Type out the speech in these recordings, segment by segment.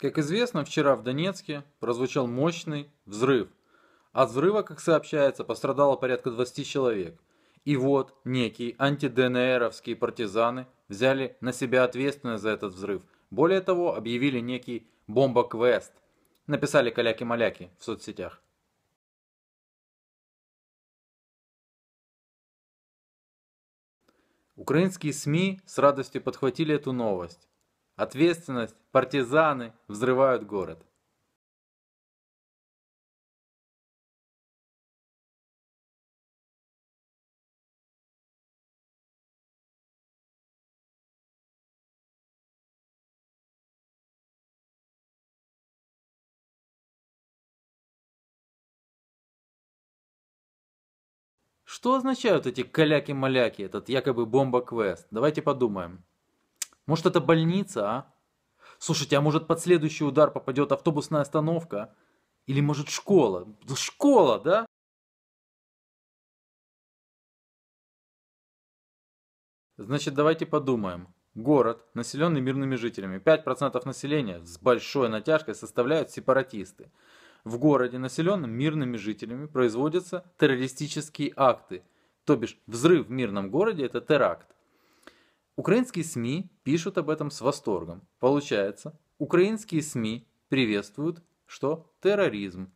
Как известно, вчера в Донецке прозвучал мощный взрыв. От взрыва, как сообщается, пострадало порядка 20 человек. И вот некие антидНРовские партизаны взяли на себя ответственность за этот взрыв. Более того, объявили некий бомба-квест. Написали каляки-маляки в соцсетях. Украинские СМИ с радостью подхватили эту новость. Ответственность, партизаны взрывают город. Что означают эти каляки-маляки, этот якобы бомба-квест? Давайте подумаем. Может, это больница, а? Слушайте, а может, под следующий удар попадет автобусная остановка? Или, может, школа? Школа, да? Значит, давайте подумаем. Город, населенный мирными жителями. 5% населения с большой натяжкой составляют сепаратисты. В городе, населенном мирными жителями, производятся террористические акты. То бишь, взрыв в мирном городе – это теракт. Украинские СМИ пишут об этом с восторгом. Получается, украинские СМИ приветствуют, что терроризм.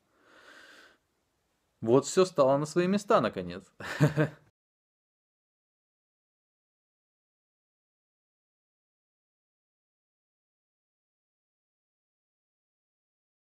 Вот все стало на свои места, наконец.